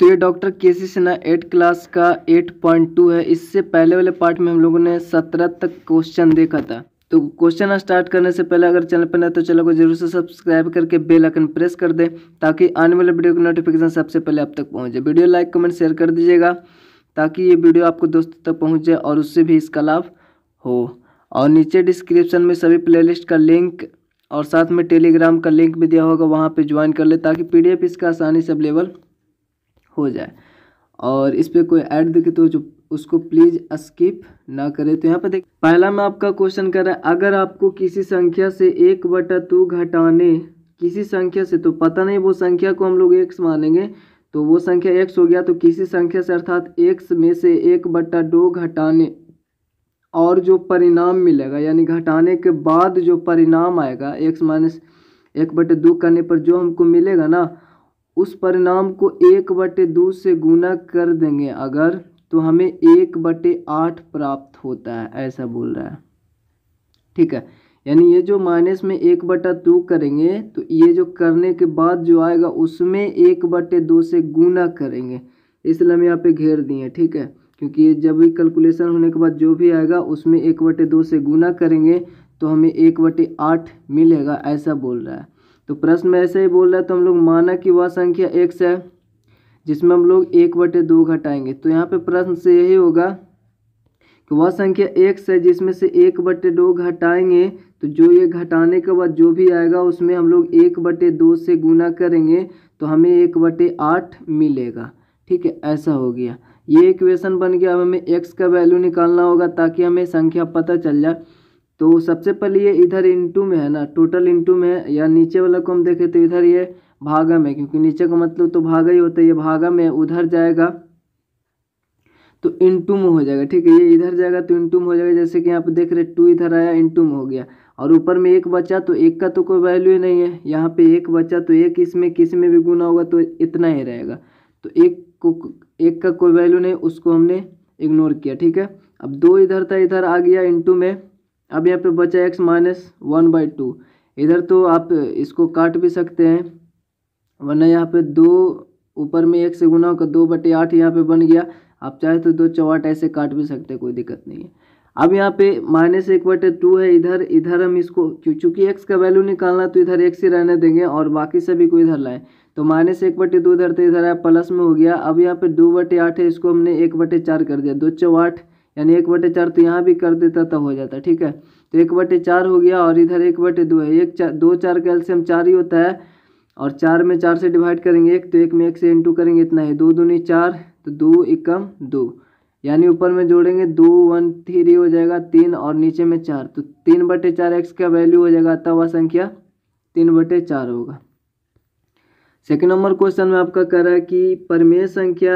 तो ये doctor K C Sinha eight class का एट पॉइंट टू है इससे पहले वाले पार्ट में हम लोगों ने सत्रह तक क्वेश्चन देखा था तो क्वेश्चन स्टार्ट करने से पहले अगर चैनल पर न तो चैनल को जरूर से सब्सक्राइब करके बेल आइकन प्रेस कर दें ताकि आने वाले वीडियो की नोटिफिकेशन सबसे पहले आप तक पहुँचे वीडियो लाइक कमेंट शेयर कर दीजिएगा ताकि ये वीडियो आपको दोस्तों तक पहुँच जाए और उससे भी इसका लाभ हो और नीचे डिस्क्रिप्शन में सभी लिस्ट का लिंक और साथ में टेलीग्राम का लिंक भी दिया होगा वहाँ पर ज्वाइन कर ले ताकि पी इसका आसानी से अवेलेबल हो जाए और इस पर कोई ऐड देखे तो जो उसको प्लीज़ स्किप ना करें तो यहाँ पर देख पहला में आपका क्वेश्चन कर रहा है अगर आपको किसी संख्या से एक बटा तू घटाने किसी संख्या से तो पता नहीं वो संख्या को हम लोग एक्स मानेंगे तो वो संख्या एक्स हो गया तो किसी संख्या से अर्थात एक्स में से एक बटा दो घटाने और जो परिणाम मिलेगा यानी घटाने के बाद जो परिणाम आएगा एक्स माइनस एक बटे दो करने पर जो हमको मिलेगा ना उस परिणाम को एक बटे दो से गुना कर देंगे अगर तो हमें एक बटे आठ प्राप्त होता है ऐसा बोल रहा है ठीक है यानी ये जो माइनस में एक बटा दो करेंगे तो ये जो करने के बाद जो आएगा उसमें एक बटे दो से गुना करेंगे इसलिए हम यहाँ पे घेर दिए ठीक है क्योंकि ये जब भी कैलकुलेशन होने के बाद जो भी आएगा उसमें एक बटे दो से गुना करेंगे तो हमें एक बटे आठ मिलेगा ऐसा बोल रहा है तो प्रश्न में ऐसे ही बोल रहा है तो हम लोग माना कि वह संख्या एक्स है जिसमें हम लोग एक बटे दो घटाएंगे तो यहाँ पे प्रश्न से यही होगा कि वह संख्या एक है जिसमें से एक बटे दो घटाएंगे तो जो ये घटाने के बाद जो भी आएगा उसमें हम लोग एक बटे दो से गुना करेंगे तो हमें एक बटे आठ मिलेगा ठीक है ऐसा हो गया ये इक्वेशन बन गया अब हमें एक्स का वैल्यू निकालना होगा ताकि हमें संख्या पता चल जाए तो सबसे पहले ये इधर इंटू में है ना टोटल इंटू में या नीचे वाला को हम देखें तो इधर ये भागा में क्योंकि नीचे का मतलब तो भागा ही होता है ये भागा में उधर जाएगा तो इंटू में हो जाएगा ठीक है ये इधर जाएगा तो इंटू में हो जाएगा जैसे कि यहाँ पे देख रहे टू इधर आया इंटू में हो गया और ऊपर में एक बचा तो एक का तो कोई वैल्यू ही नहीं है यहाँ पे एक बचा तो एक इसमें किसी में भी गुना होगा तो इतना ही रहेगा तो एक को एक का कोई वैल्यू नहीं उसको हमने इग्नोर किया ठीक है अब दो इधर था इधर आ गया इंटू में अब यहाँ पे बचा x minus one by two इधर तो आप इसको काट भी सकते हैं वरना यहाँ पे दो ऊपर में एक से गुना होकर दो बटे आठ यहाँ पे बन गया आप चाहे तो दो चौवाट ऐसे काट भी सकते हैं कोई दिक्कत नहीं है अब यहाँ पे माइनस एक बटे टू है इधर इधर हम इसको चूँकि एक्स का वैल्यू निकालना तो इधर एक्स ही रहने देंगे और बाकी सभी को इधर लाएँ तो माइनस एक बटे दो इधर तो इधर आया प्लस में हो गया अब यहाँ पे दो बटे आठ है इसको हमने एक बटे चार कर दिया दो आठ यानी एक बटे चार तो यहाँ भी कर देता तब हो जाता ठीक है तो एक बटे चार हो गया और इधर एक बटे दो है एक चार दो चार का एल्सियम चार ही होता है और चार में चार से डिवाइड करेंगे एक तो एक में एक से इंटू करेंगे इतना ही दो दूनी चार तो दो एकम दो यानी ऊपर में जोड़ेंगे दो वन थ्री हो जाएगा तीन और नीचे में चार तो तीन बटे चार एक्स का वैल्यू हो जाएगा तब वह संख्या तीन बटे चार होगा सेकेंड नंबर क्वेश्चन में आपका कह रहा है कि परमेय संख्या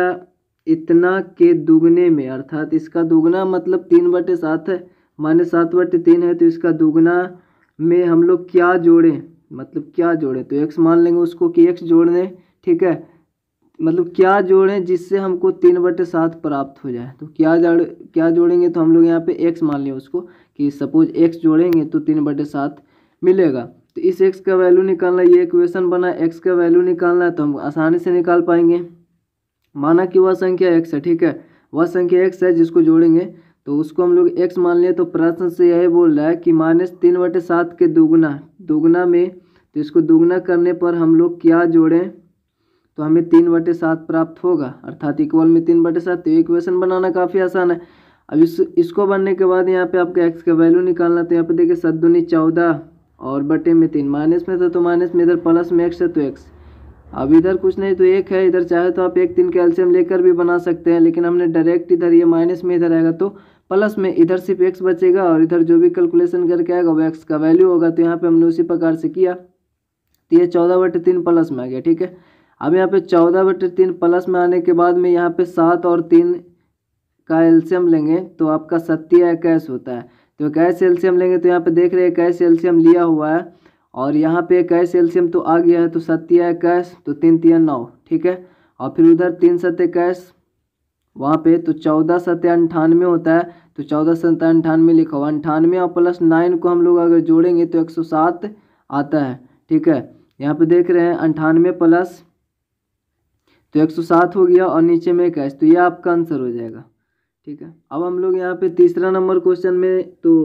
इतना के दुगने में अर्थात इसका दुगना मतलब तीन बटे सात है माने सात बटे तीन है तो इसका दुगना में हम लोग क्या जोड़ें मतलब क्या जोड़ें तो एक्स मान लेंगे उसको कि एक्स जोड़ दें ठीक है मतलब क्या जोड़ें जिससे हमको तीन बटे सात प्राप्त हो जाए तो क्या जोड़ क्या जोड़ेंगे तो हम लोग यहाँ पे एक्स मान लें उसको कि सपोज एक्स जोड़ेंगे तो तीन बटे सात मिलेगा तो इस एक्स का वैल्यू निकालना ये इक्वेशन बना एक्स का वैल्यू निकालना है तो हम आसानी से निकाल पाएंगे माना कि वह संख्या एक्स है ठीक है वह संख्या एक्स है जिसको जोड़ेंगे तो उसको हम लोग एक्स मान लिए तो प्रश्न से यही बोल रहा है कि माइनस तीन बटे सात के दोगुना दोगुना में तो इसको दोगुना करने पर हम लोग क्या जोड़ें तो हमें तीन बटे सात प्राप्त होगा अर्थात इक्वल में तीन बटे सात तो इक्वेशन बनाना काफ़ी आसान है अब इस इसको बनने के बाद यहाँ पे आपका एक्स का वैल्यू निकालना तो यहाँ पे देखिए सत दुनी चौदह और बटे में तीन माइनस में था तो, तो माइनस में इधर प्लस में एक्स है तो एक्स अब इधर कुछ नहीं तो एक है इधर चाहे तो आप एक तीन कैल्शियम लेकर भी बना सकते हैं लेकिन हमने डायरेक्ट इधर ये माइनस में इधर आएगा तो प्लस में इधर सिर्फ एक्स बचेगा और इधर जो भी कैलकुलेशन करके आएगा वो एक्स का वैल्यू होगा तो यहाँ पे हमने उसी प्रकार से किया तो ये चौदह बटे तीन प्लस में आ गया ठीक है अब यहाँ पे चौदह बटे तीन प्लस में आने के बाद में यहाँ पे सात और तीन का एल्शियम लेंगे तो आपका सत्य कैश होता है तो कैश एल्शियम लेंगे तो यहाँ पे देख रहे हैं कैश एल्शियम लिया हुआ है और यहाँ पे कैश एल्सियम तो आ गया है तो सत्या कैश तो तीन तीन नौ ठीक है और फिर उधर तीन सत्य कैश वहाँ पे तो चौदह सत्य अंठानवे होता है तो चौदह सत्य अंठानवे लिखो अंठानवे और प्लस नाइन को हम लोग अगर जोड़ेंगे तो एक सौ सात आता है ठीक है यहाँ पे देख रहे हैं अंठानवे प्लस तो एक सौ सात हो गया और नीचे में कैश तो ये आपका आंसर हो जाएगा ठीक है अब हम लोग यहाँ पे तीसरा नंबर क्वेश्चन में तो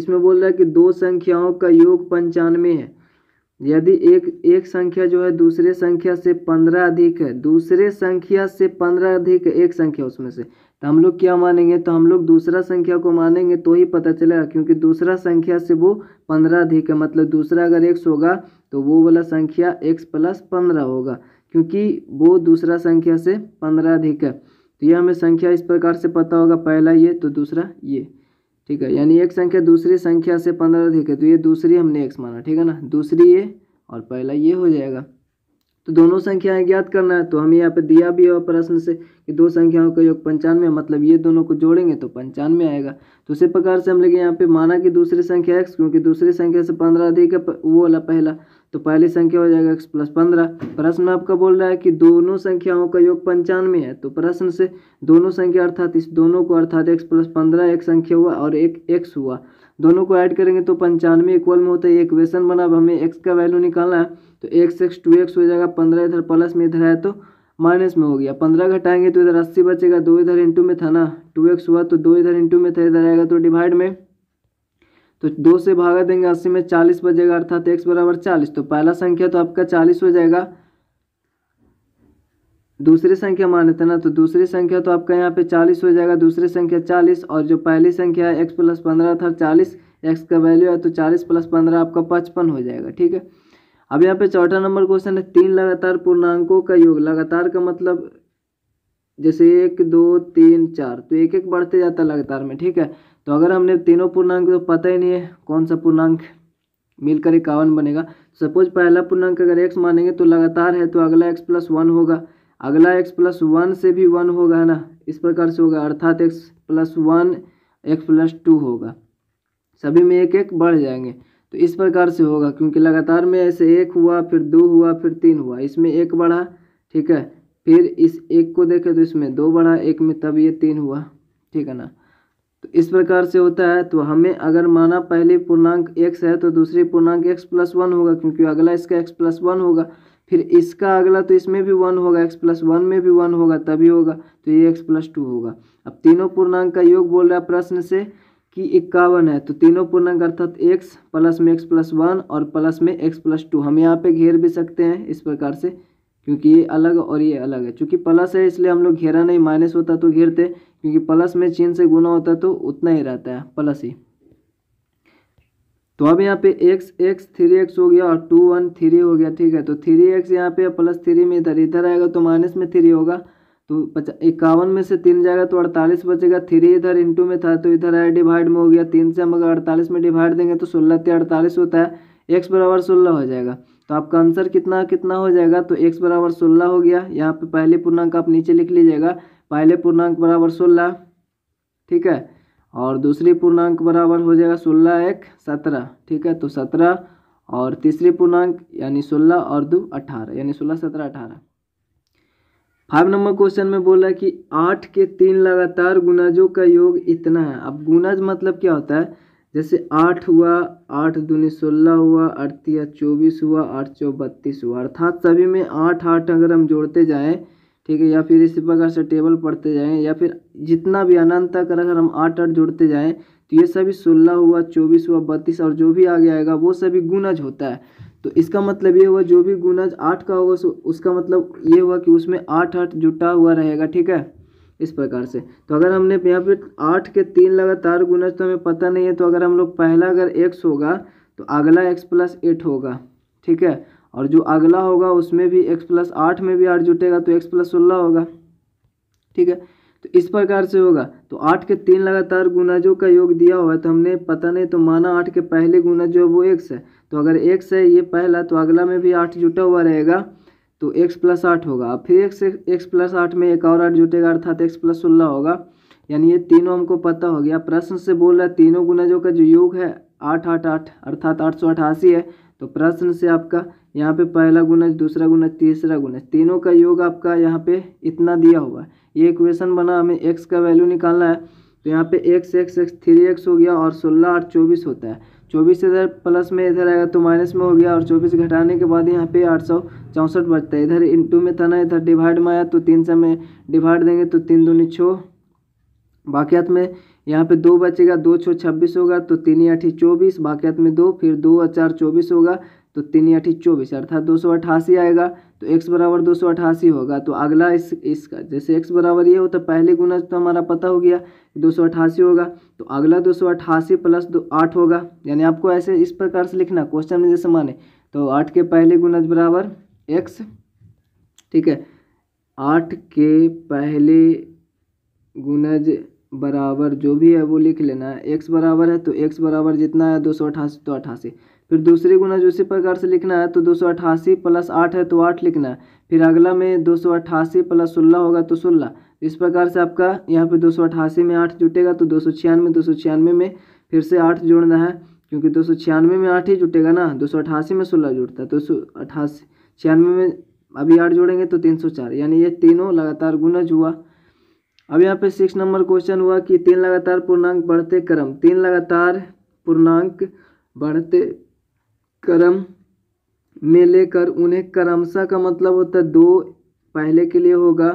इसमें बोल रहा है कि दो संख्याओं का योग पंचानवे है यदि एक एक संख्या जो है दूसरे संख्या से पंद्रह अधिक है दूसरे संख्या से पंद्रह अधिक है एक संख्या उसमें से तो हम लोग क्या मानेंगे तो हम लोग दूसरा संख्या को मानेंगे तो ही पता चलेगा क्योंकि दूसरा संख्या से वो पंद्रह अधिक है मतलब दूसरा अगर एक्स होगा तो वो वाला संख्या एक प्लस पंद्रह होगा क्योंकि वो दूसरा संख्या से पंद्रह अधिक है तो यह हमें संख्या इस प्रकार से पता होगा पहला ये तो दूसरा ये ठीक है यानी एक संख्या दूसरी संख्या से पंद्रह अधिक है तो ये दूसरी हमने एक्स माना ठीक है ना दूसरी ये और पहला ये हो जाएगा तो दोनों संख्याएं ज्ञात करना है तो हमें यहाँ पे दिया भी है प्रश्न से कि दो संख्याओं का योग पंचानवे मतलब ये दोनों को जोड़ेंगे तो पंचानवे आएगा तो उसी प्रकार से हम लेंगे यहाँ पे माना कि दूसरी संख्या एक्स क्योंकि दूसरी संख्या से पंद्रह अधिक है वो वाला पहला तो पहली संख्या हो जाएगा एक्स प्लस पंद्रह प्रश्न में आपका बोल रहा है कि दोनों संख्याओं का योग पंचानवे है तो प्रश्न से दोनों संख्या अर्थात इस दोनों को अर्थात एक्स प्लस पंद्रह एक संख्या हुआ और एक एक्स हुआ दोनों को ऐड करेंगे तो पंचानवे इक्वल में होता है ये क्वेश्चन बना अब हमें एक्स का वैल्यू निकालना है तो एक्स एक्स टू एक्स हो जाएगा पंद्रह इधर प्लस में इधर है तो माइनस में हो गया पंद्रह घटाएंगे तो इधर अस्सी बचेगा दो इधर इंटू में था ना टू एक्स हुआ तो दो इधर इंटू में था इधर आएगा तो डिवाइड में तो दो से भागा देंगे अस्सी में चालीस बचेगा अर्थात एक्स बराबर चालीस तो पहला संख्या तो आपका चालीस हो जाएगा दूसरी संख्या माने थे ना तो दूसरी संख्या तो आपका यहाँ पे चालीस हो जाएगा दूसरी संख्या चालीस और जो पहली संख्या है एक्स प्लस पंद्रह था चालीस एक्स का वैल्यू है तो चालीस प्लस पंद्रह आपका पचपन हो जाएगा ठीक है अब यहाँ पे चौथा नंबर क्वेश्चन है तीन लगातार पूर्णांकों का योग लगातार का मतलब जैसे एक दो तीन चार तो एक एक बढ़ते जाता है लगातार में ठीक है तो अगर हमने तीनों पूर्णांक तो पता ही नहीं है कौन सा पूर्णांक मिलकर इक्यावन बनेगा सपोज पहला पूर्णांक अगर एक्स मानेंगे तो लगातार है तो अगला एक्स प्लस वन होगा अगला एक्स प्लस वन से भी वन होगा ना इस प्रकार से होगा अर्थात x plus one x plus two होगा सभी में एक एक बढ़ जाएंगे तो इस प्रकार से होगा क्योंकि लगातार में ऐसे एक हुआ फिर दो हुआ फिर तीन हुआ इसमें एक बढ़ा ठीक है फिर इस एक को देखें तो इसमें दो बढ़ा एक में तब ये तीन हुआ ठीक है ना तो इस प्रकार से होता है तो हमें अगर माना पहली पूर्णांक एक्स है तो दूसरी पूर्णांक एक्स प्लस वन होगा क्योंकि अगला इसका एक्स प्लस वन होगा फिर इसका अगला तो इसमें भी वन होगा एक्स प्लस वन में भी वन होगा तभी होगा तो ये एक्स प्लस टू होगा अब तीनों पूर्णांक का योग बोल रहा है प्रश्न से कि इक्यावन है तो तीनों पूर्णांक अर्थात एक्स प्लस में एक्स प्लस वन और प्लस में एक्स प्लस टू हम यहाँ पे घेर भी सकते हैं इस प्रकार से क्योंकि ये अलग और ये अलग है चूँकि प्लस है इसलिए हम लोग घेरा नहीं माइनस होता तो घेरते क्योंकि प्लस में चिन्ह से गुना होता तो उतना ही रहता है प्लस ही तो अब यहाँ पे एक्स एक्स थ्री एक्स हो गया और टू वन थ्री हो गया ठीक है तो थ्री एक्स यहाँ पे प्लस थ्री में इधर इधर आएगा तो माइनस में थ्री होगा तो पचा इक्यावन में से तीन जाएगा तो अड़तालीस बचेगा थ्री इधर इंटू में था तो इधर आया डिवाइड में हो गया तीन से हम अगर अड़तालीस में डिवाइड देंगे तो सोलह ते अड़तालीस होता है एक्स बराबर सोलह हो जाएगा तो आपका आंसर कितना कितना हो जाएगा तो एक्स बराबर सोलह हो गया यहाँ पे पहले पूर्णांक आप नीचे लिख लीजिएगा पहले पूर्णांक बराबर सोलह ठीक है और दूसरी पूर्णांक बराबर हो जाएगा सोलह एक सत्रह ठीक है तो सत्रह और तीसरी पूर्णांक यानी सोलह और दो अठारह यानी सोलह सत्रह अठारह फाइव नंबर क्वेश्चन में बोला कि आठ के तीन लगातार गुनाजों का योग इतना है अब गुनाज मतलब क्या होता है जैसे आठ हुआ आठ दूनी सोलह हुआ अड़तीस चौबीस हुआ आठ चौ बत्तीस हुआ अर्थात सभी में आठ आठ अगर हम जोड़ते जाएँ ठीक है या फिर इसी प्रकार से टेबल पढ़ते जाएं या फिर जितना भी अनंत तक अगर हम आठ आठ जोड़ते जाएं तो ये सभी सोलह हुआ चौबीस हुआ बत्तीस और जो भी आगे आएगा वो सभी गुनज होता है तो इसका मतलब ये हुआ जो भी गुनज आठ का होगा उसका मतलब ये हुआ कि उसमें आठ आठ जुटा हुआ रहेगा ठीक है इस प्रकार से तो अगर हमने यहाँ पे आठ के तीन लगातार गुनज तो हमें पता नहीं है तो अगर हम लोग पहला अगर एक्स होगा तो अगला एक्स प्लस एट होगा ठीक है और जो अगला होगा उसमें भी एक्स प्लस आठ में भी आठ जुटेगा तो एक्स प्लस सोलह होगा ठीक है तो इस प्रकार से होगा तो आठ के तीन लगातार गुनाजों का योग दिया हुआ है तो हमने पता नहीं तो माना आठ के पहले गुना जो है वो एक्स है तो अगर एक्स है ये पहला तो अगला में भी आठ जुटा हुआ रहेगा तो एक्स प्लस आठ होगा अब फिर एक्स एक्स प्लस आठ में एक और आठ जुटेगा अर्थात एक्स प्लस सोलह होगा यानी ये तीनों हमको पता हो गया प्रश्न से बोल रहा है तीनों गुनाजों का जो योग है आठ आठ आठ अर्थात आठ सौ अठासी है तो प्रश्न से आपका यहाँ पे पहला गुणज दूसरा गुणज तीसरा गुणज तीनों का योग आपका यहाँ पे इतना दिया हुआ है ये इक्वेशन बना हमें एक्स का वैल्यू निकालना है तो यहाँ पे x x x three x हो गया और सोलह आठ चौबीस होता है चौबीस इधर प्लस में इधर आएगा तो माइनस में हो गया और चौबीस घटाने के बाद यहाँ पे आठ सौ चौंसठ बचता है इधर इंटू में था ना इधर डिवाइड में आया तो तीन सौ में डिवाइड देंगे तो तीन दूनी छः बाकी में यहाँ पे दो बचेगा दो छः छब्बीस होगा तो तीन आठी चौबीस बाकियात में दो फिर दो और चार चौबीस होगा तो तीन आठी चौबीस अर्थात दो सौ अट्ठासी आएगा तो एक्स बराबर दो सौ अठासी होगा तो अगला इस इसका जैसे एक्स बराबर ये हो तो पहले गुना तो हमारा पता हो गया दो सौ अट्ठासी होगा तो अगला दो सौ अठासी प्लस दो आठ होगा यानी आपको ऐसे इस प्रकार से लिखना क्वेश्चन में जैसे माने तो आठ के पहले गुना बराबर एक्स ठीक है आठ के पहले गुनज बराबर जो भी है वो लिख लेना है एक्स बराबर है तो एक्स बराबर जितना है दो सौ अठासी तो अठासी फिर दूसरे गुना जो इसी प्रकार से लिखना है तो दो सौ अठासी प्लस आठ है तो आठ लिखना है फिर अगला में दो सौ अठासी प्लस सोलह होगा तो सोलह इस प्रकार से आपका यहाँ पर दो सौ अठासी में आठ जुटेगा तो दो सौ छियानवे दो सौ छियानवे में फिर से आठ जोड़ना है क्योंकि दो सौ छियानवे में आठ ही जुटेगा ना दो सौ अठासी में सोलह जुड़ता है तो दो सौ अठासी छियानवे में अभी आठ जोड़ेंगे तो तीन सौ चार यानी ये तीनों लगातार गुना हुआ अब यहाँ पे सिक्स नंबर क्वेश्चन हुआ कि तीन लगातार पूर्णांक बढ़ते क्रम तीन लगातार पूर्णांक बढ़ते क्रम में लेकर उन्हें क्रमशः का मतलब होता है दो पहले के लिए होगा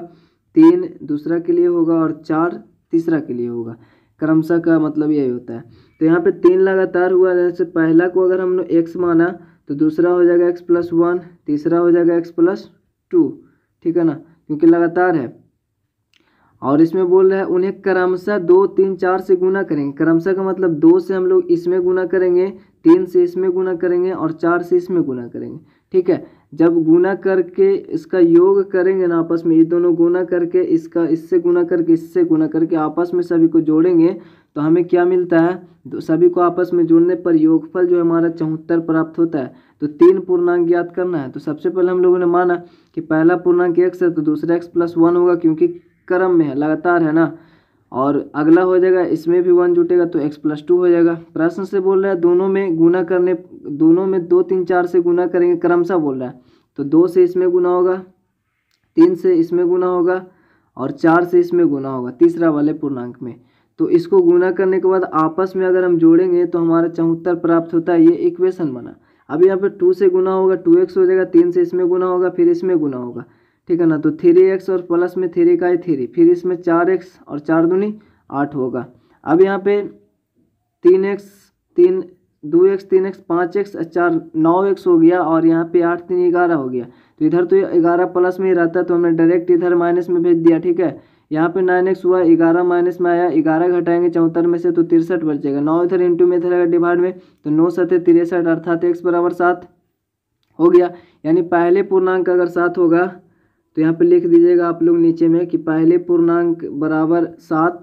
तीन दूसरा के लिए होगा और चार तीसरा के लिए होगा क्रमशः का मतलब यही होता है तो यहाँ पे तीन लगातार हुआ जैसे पहला को अगर हमने एक्स माना तो दूसरा हो जाएगा एक्स प्लस वन तीसरा हो जाएगा एक्स प्लस टू ठीक है ना क्योंकि लगातार है और इसमें बोल रहा है उन्हें क्रमशः दो तीन चार से गुना करेंगे क्रमशः का मतलब दो से हम लोग इसमें गुना करेंगे तीन से इसमें गुना करेंगे और चार से इसमें गुना करेंगे ठीक है जब गुना करके इसका योग करेंगे ना आपस में ये दोनों गुना करके इसका इससे गुना करके इससे गुना करके आपस में सभी को जोड़ेंगे तो हमें क्या मिलता है सभी को आपस में जोड़ने पर योगफल जो हमारा चौहत्तर प्राप्त होता है तो तीन पूर्णांक ज्ञात करना है तो सबसे पहले हम लोगों ने माना कि पहला पूर्णांक एक्स है तो दूसरा एक्स प्लस वन होगा क्योंकि क्रम में है लगातार है ना और अगला हो जाएगा इसमें भी वन जुटेगा तो एक्स प्लस टू हो जाएगा प्रश्न से बोल रहा है दोनों में गुना करने दोनों में दो तीन चार से गुना करेंगे सा बोल रहा है तो दो से इसमें गुना होगा तीन से इसमें गुना होगा और चार से इसमें गुना होगा तीसरा वाले पूर्णांक में तो इसको गुना करने के बाद आपस में अगर हम जोड़ेंगे तो हमारा चौहत्तर प्राप्त होता है ये इक्वेशन बना अब यहाँ पर टू से गुना होगा टू एक्स हो जाएगा तीन से इसमें गुना होगा फिर इसमें गुना होगा ठीक है ना तो थ्री एक्स और प्लस में थ्री का है थ्री फिर इसमें चार एक्स और चार दूनी आठ होगा अब यहाँ पे तीन एक्स तीन दो एक्स तीन एक्स पाँच एक्स चार नौ एक्स हो गया और यहाँ पे आठ तीन ग्यारह हो गया तो इधर तो ग्यारह प्लस में ही रहता है तो हमने डायरेक्ट इधर माइनस में भेज दिया ठीक है यहाँ पे नाइन एक्स हुआ ग्यारह माइनस में आया ग्यारह घटाएंगे चौहत्तर में से तो तिरसठ बचेगा नौ इधर इंटू में इधर अगर डिवाइड में तो नौ सत्य तिरसठ अर्थात एक्स बराबर सात हो गया यानी पहले पूर्णांक अगर सात होगा तो यहाँ पे लिख दीजिएगा आप लोग नीचे में कि पहले पूर्णांक बराबर सात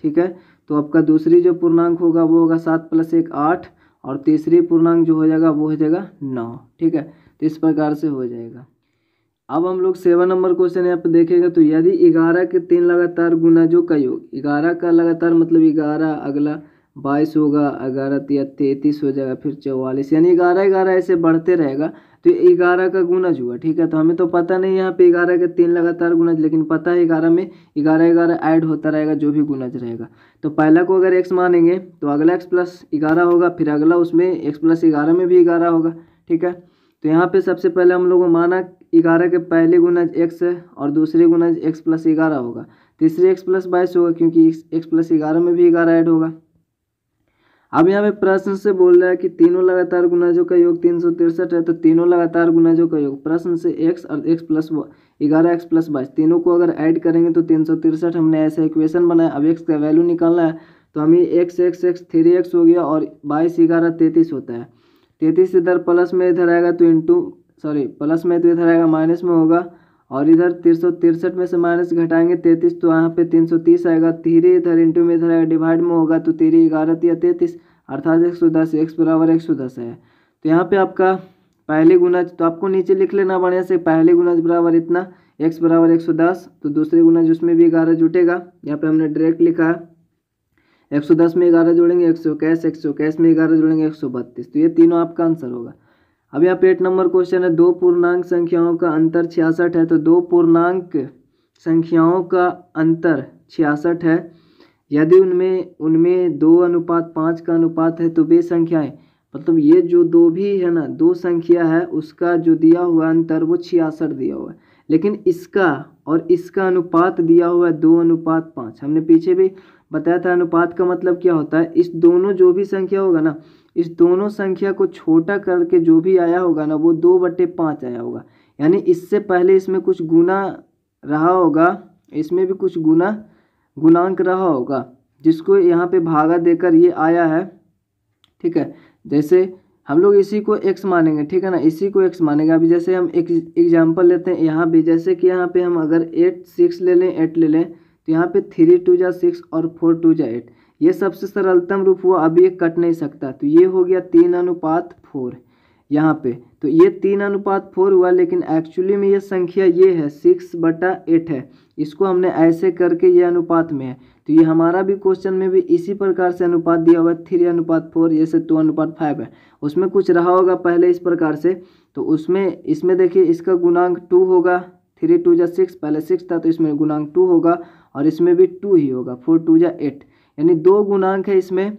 ठीक है तो आपका दूसरी जो पूर्णांक होगा वो होगा सात प्लस एक आठ और तीसरी पूर्णांक जो हो जाएगा वो हो जाएगा नौ ठीक है तो इस प्रकार से हो जाएगा अब हम लोग सेवन नंबर क्वेश्चन यहाँ पे देखेंगे तो यदि ग्यारह के तीन लगातार गुना जो का योग ग्यारह का लगातार मतलब ग्यारह अगला बाईस होगा ग्यारह या तैंतीस हो जाएगा फिर चौवालीस यानी ग्यारह ग्यारह ऐसे बढ़ते रहेगा तो ग्यारह का गुनज हुआ ठीक है तो हमें तो पता नहीं यहाँ पे ग्यारह का तीन लगातार गुनज लेकिन पता है ग्यारह में ग्यारह ग्यारह ऐड होता रहेगा जो भी गुनज रहेगा तो पहला को अगर एक्स मानेंगे तो अगला एक्स प्लस ग्यारह होगा फिर अगला उसमें एक्स प्लस ग्यारह में भी ग्यारह होगा ठीक है तो यहाँ पर सबसे पहले हम लोगों माना ग्यारह के पहले गुनज एक्स है और दूसरे गुनज एक्स प्लस ग्यारह होगा तीसरे एक्स प्लस बाईस होगा क्योंकि एक्स प्लस ग्यारह में भी ग्यारह ऐड होगा अब यहाँ पे प्रश्न से बोल रहा है कि तीनों लगातार गुनाजों का योग तीन सौ तिरसठ है तो तीनों लगातार गुनाजों का योग प्रश्न से एक्स और एक्स प्लस ग्यारह एक्स प्लस बाईस तीनों को अगर ऐड करेंगे तो तीन सौ तिरसठ हमने ऐसा इक्वेशन बनाया अब एक्स का वैल्यू निकालना है तो हमें x x x three x हो गया और बाईस ग्यारह तैंतीस होता है तैंतीस इधर प्लस में इधर आएगा तो इंटू सॉरी प्लस में तो इधर आएगा माइनस में होगा और इधर तीन सौ तिरसठ में से माइनस घटाएंगे तैतीस तो यहाँ पे तीन सौ तीस आएगा तीहरे इधर इंटू में इधर आएगा डिवाइड में होगा तो तेरह ग्यारह या तैंतीस अर्थात एक सौ दस एक्स बराबर एक सौ दस है तो यहाँ पे आपका पहले गुना तो आपको नीचे लिख लेना बढ़िया से पहले गुना बराबर इतना एक्स बराबर एक सौ दस तो दूसरे गुना उसमें भी ग्यारह जुटेगा यहाँ पर हमने डायरेक्ट लिखा है एक सौ दस में ग्यारह जोड़ेंगे एक सौ कैश एक सौ कैश में ग्यारह जोड़ेंगे एक सौ बत्तीस तो ये तीनों आपका आंसर होगा अब यहाँ पे नंबर क्वेश्चन है दो पूर्णांक संख्याओं का अंतर छियासठ है तो दो पूर्णांक संख्याओं का अंतर छियासठ है यदि उनमें उनमें दो अनुपात पाँच का अनुपात है तो वे संख्याएं मतलब ये जो दो भी है ना दो संख्या है उसका जो दिया हुआ अंतर वो छियासठ दिया हुआ है लेकिन इसका और इसका अनुपात दिया हुआ है दो अनुपात पाँच हमने पीछे भी बताया था अनुपात का मतलब क्या होता है इस दोनों जो भी संख्या होगा ना इस दोनों संख्या को छोटा करके जो भी आया होगा ना वो दो बटे पाँच आया होगा यानी इससे पहले इसमें कुछ गुना रहा होगा इसमें भी कुछ गुना गुणांक रहा होगा जिसको यहाँ पे भागा देकर ये आया है ठीक है जैसे हम लोग इसी को एक्स मानेंगे ठीक है ना इसी को एक्स मानेंगे अभी जैसे हम एक एग्जाम्पल लेते हैं यहाँ भी जैसे कि यहाँ पे हम अगर एट सिक्स ले लें एट ले लें तो यहाँ पे थ्री टू जा सिक्स और फोर टू जा एट ये सबसे सरलतम रूप हुआ अभी ये कट नहीं सकता तो ये हो गया तीन अनुपात फोर यहाँ पे तो ये तीन अनुपात फोर हुआ लेकिन एक्चुअली में ये संख्या ये है सिक्स बटा एट है इसको हमने ऐसे करके ये अनुपात में है तो ये हमारा भी क्वेश्चन में भी इसी प्रकार से अनुपात दिया हुआ है थ्री अनुपात फोर जैसे टू अनुपात फाइव है उसमें कुछ रहा होगा पहले इस प्रकार से तो उसमें इसमें देखिए इसका गुणांक टू होगा थ्री टू जा सिक्स पहले सिक्स था तो इसमें गुणांक टू होगा और इसमें भी टू ही होगा फोर टू जा एट यानी दो गुणांक है इसमें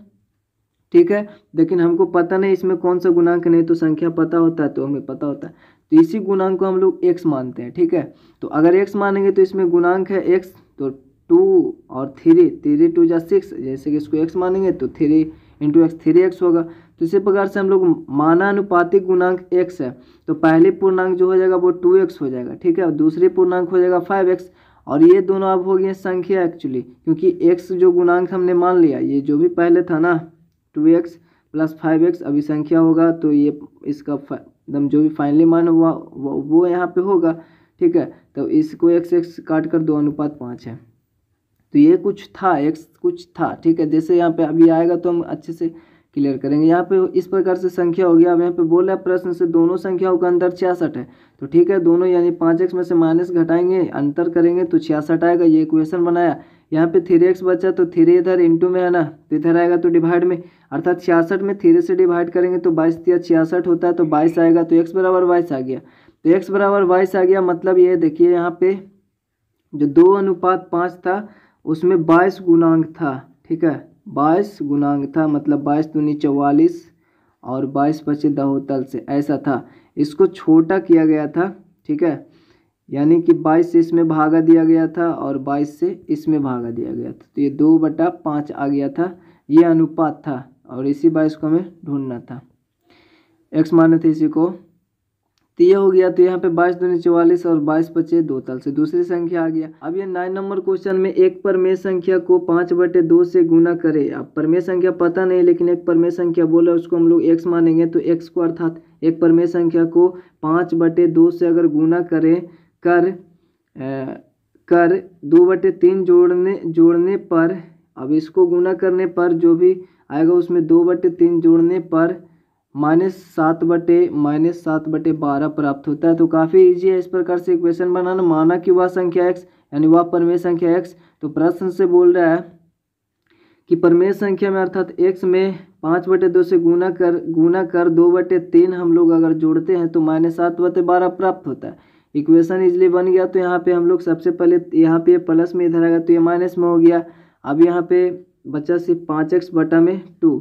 ठीक है लेकिन हमको पता नहीं इसमें कौन सा गुणांक नहीं तो संख्या पता होता है तो हमें पता होता है तो इसी गुणांक को हम लोग एक्स मानते हैं ठीक है तो अगर एक्स मानेंगे तो इसमें गुणांक है एक्स तो टू और थ्री थ्री टू या सिक्स जैसे कि इसको एक्स मानेंगे तो three into x three x होगा तो इसी प्रकार से हम लोग मानानुपातिक गुणांक एक्स है तो पहले पूर्णांक जो हो जाएगा वो टू एक्स हो जाएगा ठीक है और दूसरे पूर्णांक हो जाएगा फाइव एक्स और ये दोनों अब हो गए संख्या एक्चुअली क्योंकि एक्स जो गुणांक हमने मान लिया ये जो भी पहले था ना two x plus five x अभी संख्या होगा तो ये इसका एकदम जो भी फाइनली मान हुआ वो, वो यहाँ पे होगा ठीक है तो इसको एक्स एक्स काट कर दो अनुपात पाँच है तो ये कुछ था एक्स कुछ था ठीक है जैसे यहाँ पे अभी आएगा तो हम अच्छे से क्लियर करेंगे यहाँ पे इस प्रकार से संख्या हो गया अब यहाँ पे बोला प्रश्न से दोनों संख्याओं का अंदर छियासठ है तो ठीक है दोनों यानी पाँच एक्स में से माइनस घटाएंगे अंतर करेंगे तो छियासठ आएगा ये इक्वेशन बनाया यहाँ पे थ्री एक्स बचा तो थ्री इधर इंटू में है ना तो इधर आएगा तो डिवाइड में अर्थात छियासठ में थ्री से डिवाइड करेंगे तो बाईस या छियासठ होता है तो बाईस आएगा तो एक्स बराबर बाईस आ गया तो एक्स बराबर बाईस आ गया मतलब ये देखिए यहाँ पे जो दो अनुपात पाँच था उसमें बाईस गुणांक था ठीक है बाईस गुणांक था मतलब बाईस दूनी चौवालीस और बाईस पच्चीस दहोतल से ऐसा था इसको छोटा किया गया था ठीक है यानी कि 22 से इसमें भागा दिया गया था और 22 से इसमें भागा दिया गया था तो ये दो बटा पाँच आ गया था ये अनुपात था और इसी बाईस को हमें ढूंढना था एक्स माने थे इसी को तो ये हो गया तो यहाँ पे बाईस दूनी चौवालीस और बाईस पच्चीस दो तल से दूसरी संख्या आ गया अब ये नाइन नंबर क्वेश्चन में एक परमेय संख्या को पाँच बटे दो से गुना करे अब परमेय संख्या पता नहीं लेकिन एक परमेय संख्या बोला उसको हम लोग एक्स मानेंगे तो एक्स को अर्थात एक परमेय संख्या को पाँच बटे दो से अगर गुना करें कर ए, कर दो बटे तीन जोड़ने जोड़ने पर अब इसको गुना करने पर जो भी आएगा उसमें दो बटे तीन जोड़ने पर माइनस सात बटे माइनस सात बटे बारह प्राप्त होता है तो काफ़ी इजी है इस प्रकार से इक्वेशन बनाना माना कि वह संख्या एक्स यानी वह परमेय संख्या एक्स तो प्रश्न से बोल रहा है कि परमेय संख्या में अर्थात एक्स में पाँच बटे दो से गुना कर गुना कर दो बटे तीन हम लोग अगर जोड़ते हैं तो माइनस सात बटे बारह प्राप्त होता है इक्वेशन इजली बन गया तो यहाँ पे हम लोग सबसे पहले यहाँ पे प्लस में इधर आ गया तो ये माइनस में हो गया अब यहाँ पे बचा सिर्फ पाँच एक्स बटा में टू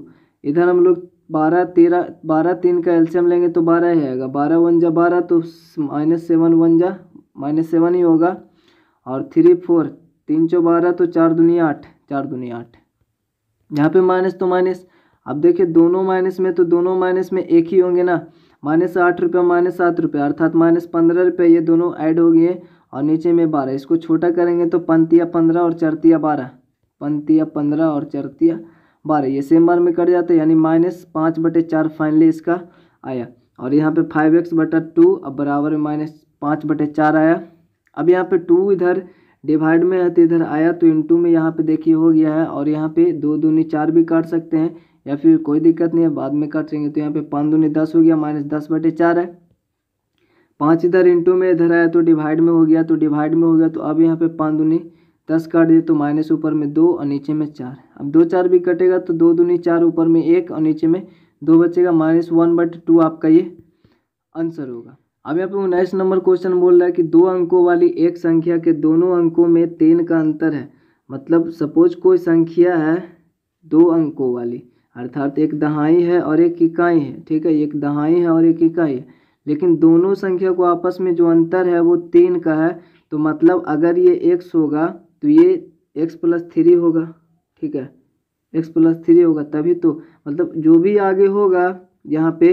इधर हम लोग बारह तेरह बारह तीन का एल्शियम लेंगे तो बारह ही आएगा बारह वन जा बारह तो माइनस सेवन वन जा माइनस सेवन ही होगा और थ्री फोर तीन चौ बारह तो चार दुनिया आठ चार दुनिया आठ यहाँ पे माइनस तो माइनस अब देखिए दोनों माइनस में तो दोनों माइनस में एक ही होंगे ना माइनस आठ रुपये माइनस सात रुपये अर्थात माइनस पंद्रह रुपये ये दोनों ऐड हो गए और नीचे में बारह इसको छोटा करेंगे तो पंतिया पंद्रह और चरतिया बारह पंतिया पंद्रह और चरतिया बारह ये सेम बार में कट जाते हैं यानी माइनस पाँच बटे चार फाइनली इसका आया और यहाँ पे फाइव एक्स बटा टू अब बराबर में माइनस पाँच बटे चार आया अब यहाँ पे टू इधर डिवाइड में है तो इधर आया तो इंटू में यहाँ पे देखिए हो गया है और यहाँ पे दो दूनी चार भी काट सकते हैं या फिर कोई दिक्कत नहीं है बाद में काटेंगे तो यहाँ पर पाँच दूनी दस हो गया माइनस दस बटे चार है पाँच इधर इंटू में इधर आया तो डिवाइड में हो गया तो डिवाइड में हो गया तो अब यहाँ पर पाँच दूनी दस काट दिए तो माइनस ऊपर में दो और नीचे में चार अब दो चार भी कटेगा तो दो दूनी चार ऊपर में एक और नीचे में दो बचेगा माइनस वन बट टू आपका ये आंसर होगा अब यहाँ पे उन्नीस नंबर क्वेश्चन बोल रहा है कि दो अंकों वाली एक संख्या के दोनों अंकों में तीन का अंतर है मतलब सपोज कोई संख्या है दो अंकों वाली अर्थात एक दहाई है और एक इकाई है ठीक है एक दहाई है और एक इकाई है लेकिन दोनों संख्या को आपस में जो अंतर है वो तीन का है तो मतलब अगर ये एक्स होगा तो ये एक्स प्लस थ्री होगा ठीक है एक्स प्लस थ्री होगा तभी तो मतलब जो भी आगे होगा यहाँ पे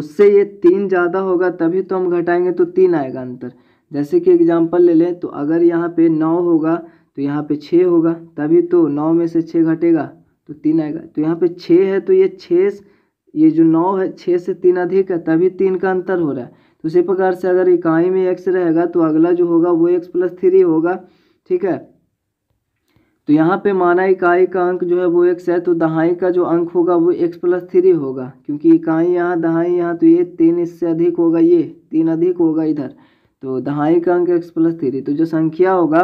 उससे ये तीन ज़्यादा होगा तभी तो हम घटाएंगे तो तीन आएगा अंतर जैसे कि एग्जाम्पल ले लें तो अगर यहाँ पे नौ होगा तो यहाँ पे छः होगा तभी तो नौ में से छः घटेगा तो तीन आएगा तो यहाँ पे छः है तो ये छः ये जो नौ है छः से तीन अधिक है तभी तीन का अंतर हो रहा है तो उसी प्रकार से अगर इकाई में एक्स रहेगा तो अगला जो होगा वो एक्स प्लस थ्री होगा ठीक है तो यहाँ पे माना इकाई का अंक जो है वो एक्स है तो दहाई का जो अंक होगा वो एक्स प्लस थ्री होगा क्योंकि इकाई यहाँ दहाई यहाँ तो ये तीन इससे अधिक होगा ये तीन अधिक होगा इधर तो दहाई का अंक एक्स प्लस थ्री तो जो संख्या होगा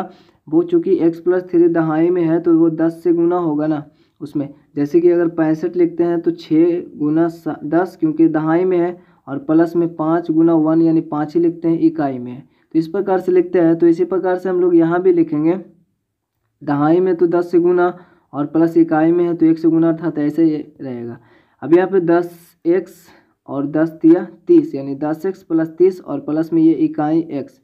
वो चूँकि एक्स प्लस थ्री दहाई में है तो वो दस से गुना होगा ना उसमें जैसे कि अगर पैंसठ लिखते हैं तो छः गुना दस क्योंकि दहाई में है और प्लस में पाँच गुना वन यानी पाँच ही लिखते हैं इकाई में है तो इस प्रकार से लिखते हैं तो इसी प्रकार से हम लोग यहाँ भी लिखेंगे दहाई में तो दस से गुना और प्लस इकाई में है तो एक से गुना अर्थात ऐसे ही रहेगा अब यहाँ पे दस एक्स और दस दिया तीस यानी दस एक्स प्लस तीस और प्लस में ये इकाई एक्स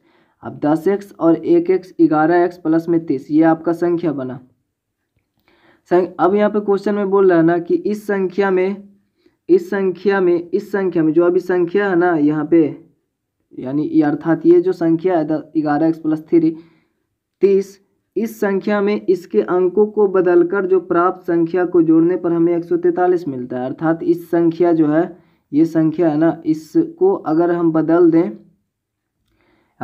अब दस एक्स और एक एक्स ग्यारह एक्स प्लस में तीस ये आपका संख्या बना संख अब यहाँ पे क्वेश्चन में बोल रहा है ना कि इस संख्या में इस संख्या में इस संख्या में जो अभी संख्या है ना यहाँ पे यानी अर्थात ये जो संख्या है ग्यारह एक्स प्लस थ्री तीस इस संख्या में इसके अंकों को बदलकर जो प्राप्त संख्या को जोड़ने पर हमें एक सौ तैंतालीस मिलता है अर्थात इस संख्या जो है ये संख्या है ना इसको अगर हम बदल दें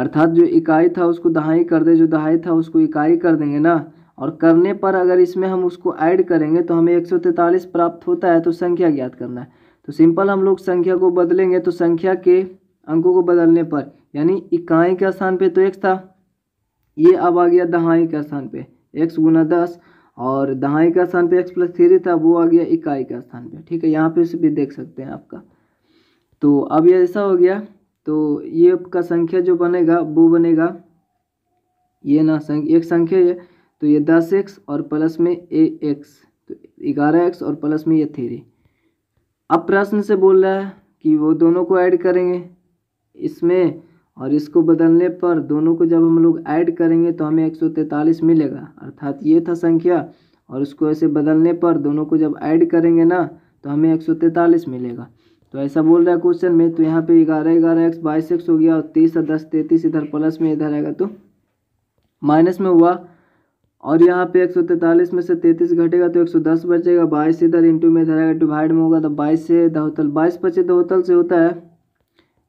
अर्थात जो इकाई था उसको दहाई कर दें जो दहाई था उसको इकाई कर देंगे ना और करने पर अगर इसमें हम उसको ऐड करेंगे तो हमें एक सौ तैंतालीस प्राप्त होता है तो संख्या ज्ञात करना है तो सिंपल हम लोग संख्या को बदलेंगे तो संख्या के अंकों को बदलने पर यानी इकाई के स्थान पे तो एक्स था ये अब आ गया दहाई के स्थान पे एक्स गुना दस और दहाई के स्थान पे एक्स प्लस थ्री था वो आ गया इकाई के स्थान पे ठीक है यहाँ पे उसे भी देख सकते हैं आपका तो अब ये ऐसा हो गया तो ये आपका संख्या जो बनेगा वो बनेगा ये ना संख्या एक संख्या है तो ये दस एक्स और प्लस में ए एक्स तो ग्यारह एक्स और प्लस में ये थ्री अब प्रश्न से बोल रहा है कि वो दोनों को ऐड करेंगे इसमें और इसको बदलने पर दोनों को जब हम लोग ऐड करेंगे तो हमें एक मिलेगा अर्थात ये था संख्या और उसको ऐसे बदलने पर दोनों को जब ऐड करेंगे ना तो हमें एक मिलेगा तो ऐसा बोल रहा है क्वेश्चन में तो यहाँ पे ग्यारह ग्यारह एक्स बाईस एक्स हो गया और तीस और दस तैंतीस इधर प्लस में इधर आएगा तो माइनस में हुआ और यहाँ पे एक सौ तैंतालीस में से तैंतीस घटेगा तो एक सौ दस बचेगा बाईस इधर इंटू में इधर आएगा डिवाइड में होगा तो बाईस से दहोतल बाईस पच्चीस दहोतल से होता है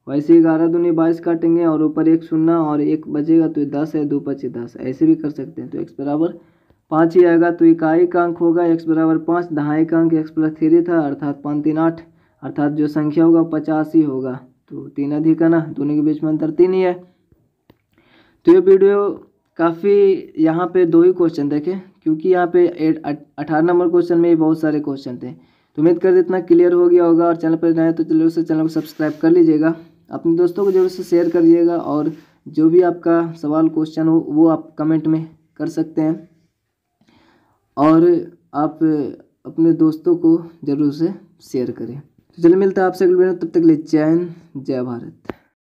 वैसे ग्यारह दूनी बाईस काटेंगे और ऊपर एक सुनना और एक बचेगा तो ये दस है दो पच्चीस दस ऐसे भी कर सकते हैं तो एक्स बराबर पाँच ही आएगा तो इकाई का अंक होगा एक्स बराबर पाँच दहाई का अंक एक्स प्लस थ्री था अर्थात पाँच तीन आठ अर्थात जो संख्या होगा पचास ही होगा तो तीन अधिक है ना दोनों के बीच में अंतर तीन ही है तो ये वीडियो काफ़ी यहाँ पे दो ही क्वेश्चन देखें क्योंकि यहाँ पे अठारह नंबर क्वेश्चन में ही बहुत सारे क्वेश्चन थे तो उम्मीद कर इतना क्लियर हो गया होगा और चैनल पर जाए तो चलो उससे चैनल को सब्सक्राइब कर लीजिएगा अपने दोस्तों को जरूर से शेयर करिएगा और जो भी आपका सवाल क्वेश्चन हो वो आप कमेंट में कर सकते हैं और आप अपने दोस्तों को ज़रूर से शेयर करें तो चलिए मिलता है आपसे अगले तब तक ले जय जय भारत